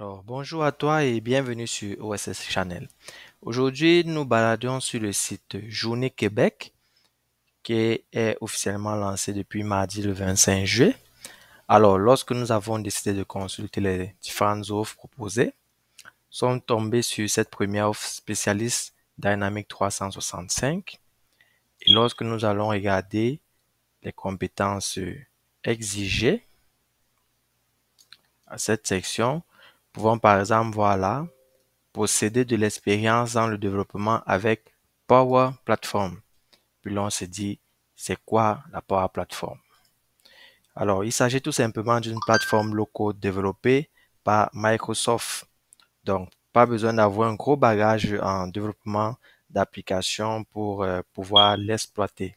Alors, bonjour à toi et bienvenue sur OSS Channel. Aujourd'hui, nous baladons sur le site Journée Québec qui est officiellement lancé depuis mardi le 25 juillet. Alors, lorsque nous avons décidé de consulter les différentes offres proposées, sommes tombés sur cette première offre spécialiste Dynamic 365. Et lorsque nous allons regarder les compétences exigées à cette section, pouvons par exemple voir là, posséder de l'expérience dans le développement avec Power Platform. Puis l'on se dit, c'est quoi la Power Platform Alors, il s'agit tout simplement d'une plateforme locaux développée par Microsoft. Donc, pas besoin d'avoir un gros bagage en développement d'applications pour euh, pouvoir l'exploiter.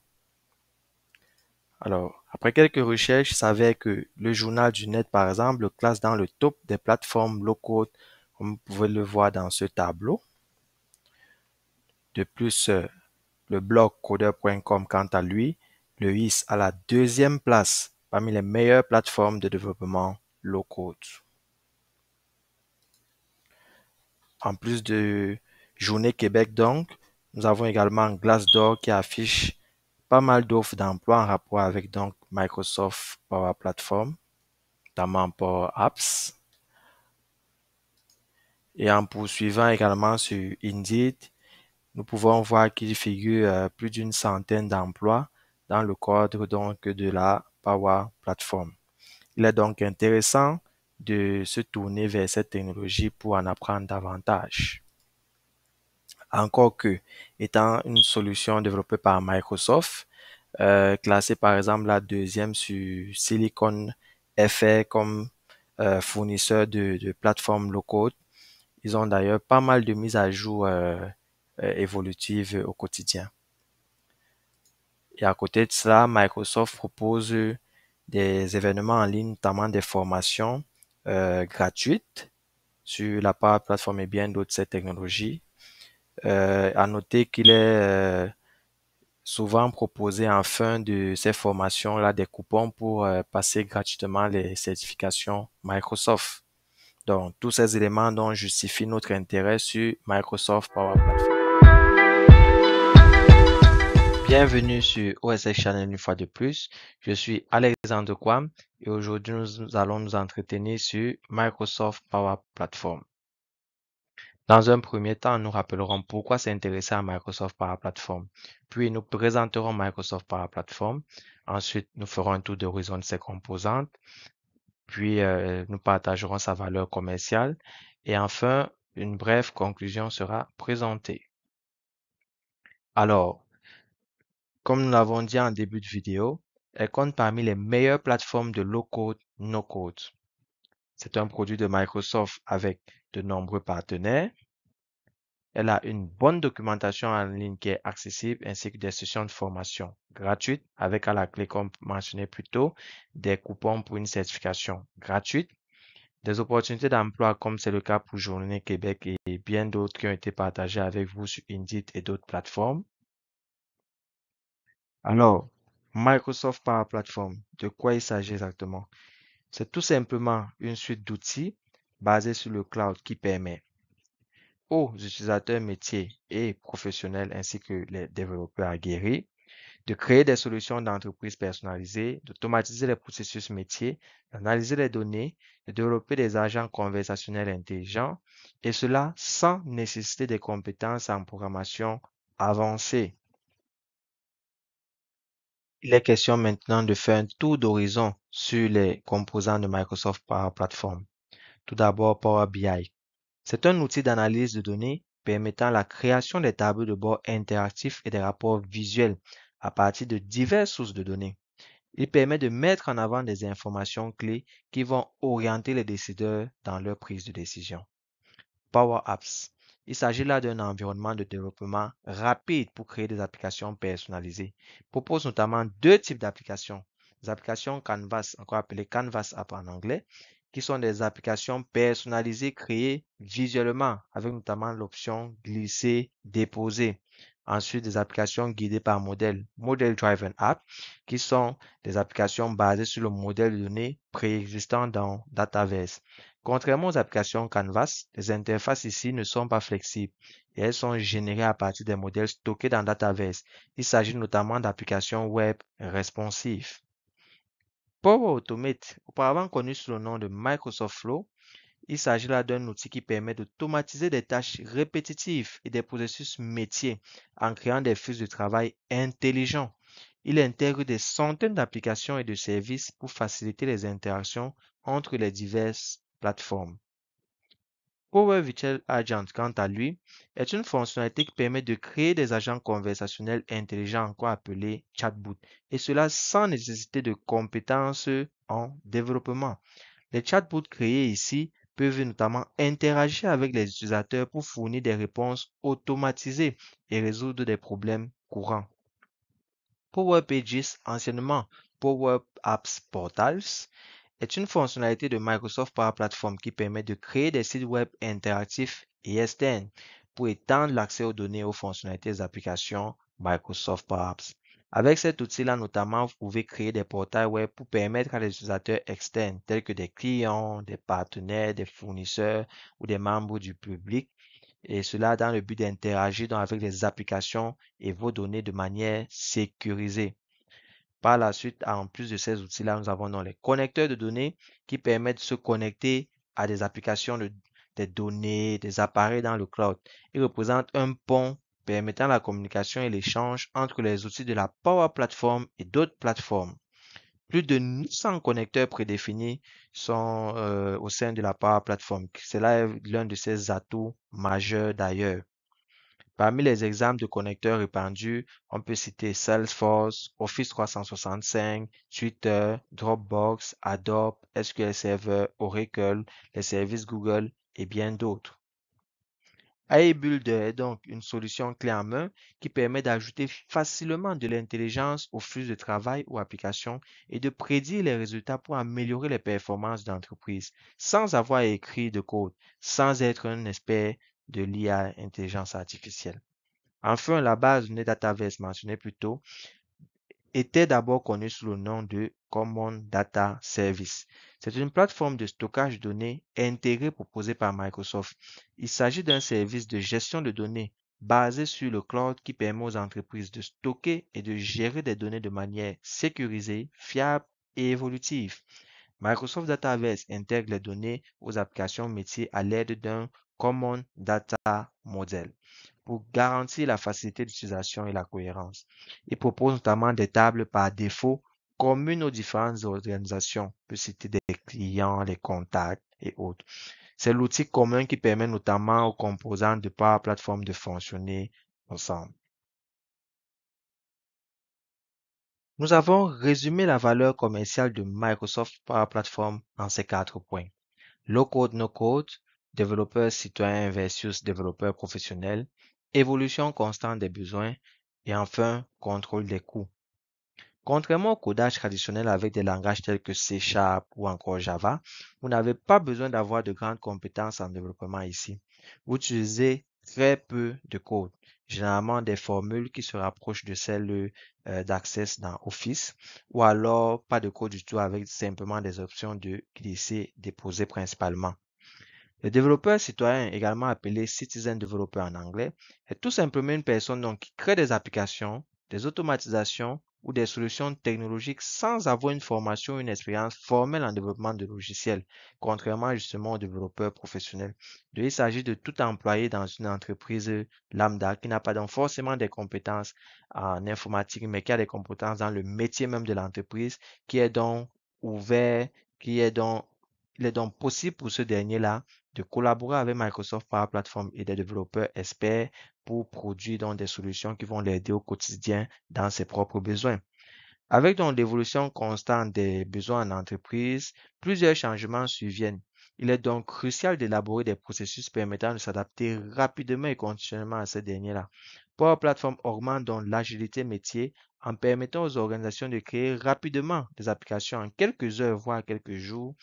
Alors, après quelques recherches, il s'avère que le journal du net, par exemple, classe dans le top des plateformes low-code, comme vous pouvez le voir dans ce tableau. De plus, euh, le blog coder.com, quant à lui, le hisse à la deuxième place parmi les meilleures plateformes de développement low-code. En plus de Journée Québec, donc, nous avons également Glassdoor qui affiche pas mal d'offres d'emploi en rapport avec donc Microsoft Power Platform, notamment Power Apps. Et en poursuivant également sur Indeed, nous pouvons voir qu'il figure euh, plus d'une centaine d'emplois dans le cadre donc de la Power Platform. Il est donc intéressant de se tourner vers cette technologie pour en apprendre davantage encore que, étant une solution développée par Microsoft, euh, classée par exemple la deuxième sur Silicon FA comme euh, fournisseur de, de plateformes low-code. Ils ont d'ailleurs pas mal de mises à jour euh, euh évolutives au quotidien. Et à côté de cela, Microsoft propose des événements en ligne, notamment des formations gratuites sur la part plateforme et bien d'autres technologies euh, à noter qu'il est euh, souvent proposé en fin de ces formations-là des coupons pour euh, passer gratuitement les certifications Microsoft. Donc, tous ces éléments dont justifie notre intérêt sur Microsoft Power Platform. Bienvenue sur OSX Channel une fois de plus. Je suis Alexandre Kwam et aujourd'hui nous allons nous entretenir sur Microsoft Power Platform. Dans un premier temps, nous rappellerons pourquoi s'intéresser à Microsoft par la plateforme. Puis nous présenterons Microsoft par la plateforme. Ensuite, nous ferons un tour d'horizon de ses composantes. Puis euh, nous partagerons sa valeur commerciale. Et enfin, une brève conclusion sera présentée. Alors, comme nous l'avons dit en début de vidéo, elle compte parmi les meilleures plateformes de low-code, no-code. C'est un produit de Microsoft avec de nombreux partenaires. Elle a une bonne documentation en ligne qui est accessible ainsi que des sessions de formation gratuites avec à la clé, comme mentionné plus tôt, des coupons pour une certification gratuite, des opportunités d'emploi comme c'est le cas pour Journée Québec et bien d'autres qui ont été partagées avec vous sur Indeed et d'autres plateformes. Alors, Microsoft Power Platform, de quoi il s'agit exactement? C'est tout simplement une suite d'outils basés sur le cloud qui permet aux utilisateurs métiers et professionnels ainsi que les développeurs aguerris de créer des solutions d'entreprise personnalisées, d'automatiser les processus métiers, d'analyser les données, de développer des agents conversationnels intelligents, et cela sans nécessiter des compétences en programmation avancée. Il est question maintenant de faire un tour d'horizon sur les composants de Microsoft Power Platform. Tout d'abord, Power BI. C'est un outil d'analyse de données permettant la création des tableaux de bord interactifs et des rapports visuels à partir de diverses sources de données. Il permet de mettre en avant des informations clés qui vont orienter les décideurs dans leur prise de décision. Power Apps. Il s'agit là d'un environnement de développement rapide pour créer des applications personnalisées. Il propose notamment deux types d'applications. Les applications Canvas, encore appelées Canvas App en anglais, qui sont des applications personnalisées créées visuellement, avec notamment l'option glisser, déposer. Ensuite, des applications guidées par modèle, Model Driven App, qui sont des applications basées sur le modèle de données préexistant dans Dataverse. Contrairement aux applications Canvas, les interfaces ici ne sont pas flexibles et elles sont générées à partir des modèles stockés dans Dataverse. Il s'agit notamment d'applications web responsives. Power Automate, auparavant connu sous le nom de Microsoft Flow, il s'agit là d'un outil qui permet d'automatiser des tâches répétitives et des processus métiers en créant des flux de travail intelligents. Il intègre des centaines d'applications et de services pour faciliter les interactions entre les diverses plateformes. Power Virtual Agent, quant à lui, est une fonctionnalité qui permet de créer des agents conversationnels intelligents, encore appelés chatbots, et cela sans nécessité de compétences en développement. Les chatbots créés ici peuvent notamment interagir avec les utilisateurs pour fournir des réponses automatisées et résoudre des problèmes courants. Power Pages, anciennement Power Apps Portals, est une fonctionnalité de Microsoft Power Platform qui permet de créer des sites web interactifs et externes pour étendre l'accès aux données et aux fonctionnalités des applications Microsoft Power Apps. Avec cet outil-là notamment, vous pouvez créer des portails web pour permettre à des utilisateurs externes, tels que des clients, des partenaires, des fournisseurs ou des membres du public, et cela dans le but d'interagir avec les applications et vos données de manière sécurisée. Par la suite, en plus de ces outils-là, nous avons donc les connecteurs de données qui permettent de se connecter à des applications de, des données, des appareils dans le cloud. Ils représentent un pont permettant la communication et l'échange entre les outils de la Power Platform et d'autres plateformes. Plus de 900 connecteurs prédéfinis sont euh, au sein de la Power Platform. C'est là l'un de ses atouts majeurs d'ailleurs. Parmi les exemples de connecteurs répandus, on peut citer Salesforce, Office 365, Twitter, Dropbox, Adobe, SQL Server, Oracle, les services Google et bien d'autres. AI Builder est donc une solution clé en main qui permet d'ajouter facilement de l'intelligence au flux de travail ou applications et de prédire les résultats pour améliorer les performances d'entreprise sans avoir écrit de code, sans être un expert, de l'IA intelligence artificielle. Enfin, la base de Dataverse mentionnée plus tôt était d'abord connue sous le nom de Common Data Service. C'est une plateforme de stockage de données intégrée proposée par Microsoft. Il s'agit d'un service de gestion de données basé sur le cloud qui permet aux entreprises de stocker et de gérer des données de manière sécurisée, fiable et évolutive. Microsoft Dataverse intègre les données aux applications métiers à l'aide d'un Common Data Model pour garantir la facilité d'utilisation et la cohérence. Il propose notamment des tables par défaut communes aux différentes organisations, peut citer des clients, les contacts et autres. C'est l'outil commun qui permet notamment aux composants de par plateforme de fonctionner ensemble. Nous avons résumé la valeur commerciale de Microsoft Power Platform en ces quatre points. Low code, no code, développeur citoyen versus développeur professionnel, évolution constante des besoins et enfin contrôle des coûts. Contrairement au codage traditionnel avec des langages tels que C Sharp ou encore Java, vous n'avez pas besoin d'avoir de grandes compétences en développement ici. Vous utilisez très peu de code, généralement des formules qui se rapprochent de celles euh, d'accès dans Office, ou alors pas de code du tout avec simplement des options de glisser, déposer principalement. Le développeur citoyen, également appelé citizen developer en anglais, est tout simplement une personne donc qui crée des applications, des automatisations ou des solutions technologiques sans avoir une formation ou une expérience formelle en développement de logiciels, contrairement justement aux développeurs professionnels. il s'agit de tout employé dans une entreprise lambda qui n'a pas donc forcément des compétences en informatique, mais qui a des compétences dans le métier même de l'entreprise, qui est donc ouvert, qui est donc il est donc possible pour ce dernier-là de collaborer avec Microsoft Power Platform et des développeurs experts pour produire des solutions qui vont l'aider au quotidien dans ses propres besoins. Avec donc l'évolution constante des besoins en entreprise, plusieurs changements surviennent. Il est donc crucial d'élaborer des processus permettant de s'adapter rapidement et conditionnellement à ces derniers-là. Power Platform augmente donc l'agilité métier en permettant aux organisations de créer rapidement des applications en quelques heures, voire quelques jours,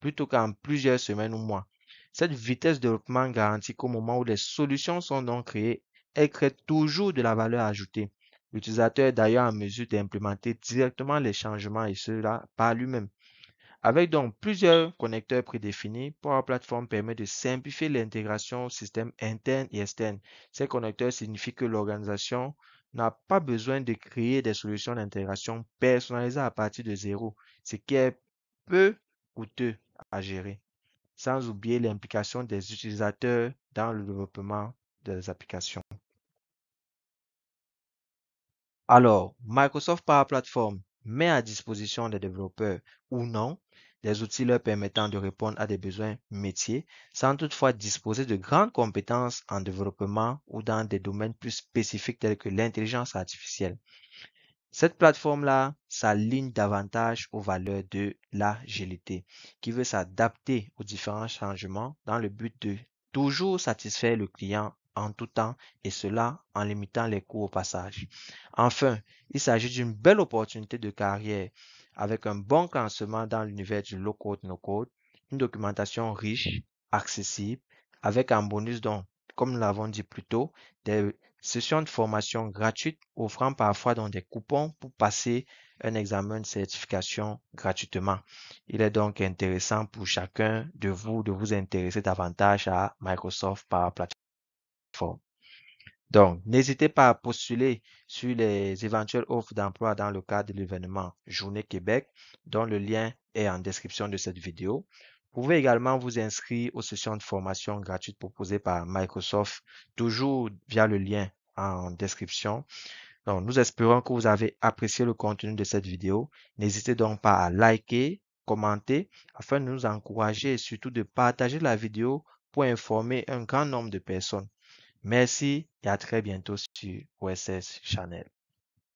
plutôt qu'en plusieurs semaines ou mois. Cette vitesse de développement garantit qu'au moment où les solutions sont donc créées, elles créent toujours de la valeur ajoutée. L'utilisateur est d'ailleurs en mesure d'implémenter directement les changements et cela par lui-même. Avec donc plusieurs connecteurs prédéfinis, Power Platform permet de simplifier l'intégration au système interne et externe. Ces connecteurs signifient que l'organisation n'a pas besoin de créer des solutions d'intégration personnalisées à partir de zéro, ce qui est peu coûteux à gérer, sans oublier l'implication des utilisateurs dans le développement des applications. Alors, Microsoft Power Platform met à disposition des développeurs ou non des outils leur permettant de répondre à des besoins métiers sans toutefois disposer de grandes compétences en développement ou dans des domaines plus spécifiques tels que l'intelligence artificielle. Cette plateforme-là s'aligne davantage aux valeurs de l'agilité, qui veut s'adapter aux différents changements dans le but de toujours satisfaire le client en tout temps et cela en limitant les coûts au passage. Enfin, il s'agit d'une belle opportunité de carrière avec un bon cancement dans l'univers du low-code, no-code, une documentation riche, accessible, avec un bonus dont, comme nous l'avons dit plus tôt, Session de formation gratuite offrant parfois des coupons pour passer un examen de certification gratuitement. Il est donc intéressant pour chacun de vous de vous intéresser davantage à Microsoft par plateforme. Donc, n'hésitez pas à postuler sur les éventuelles offres d'emploi dans le cadre de l'événement Journée Québec, dont le lien est en description de cette vidéo. Vous pouvez également vous inscrire aux sessions de formation gratuites proposées par Microsoft, toujours via le lien en description. Donc, nous espérons que vous avez apprécié le contenu de cette vidéo. N'hésitez donc pas à liker, commenter afin de nous encourager et surtout de partager la vidéo pour informer un grand nombre de personnes. Merci et à très bientôt sur OSS Channel.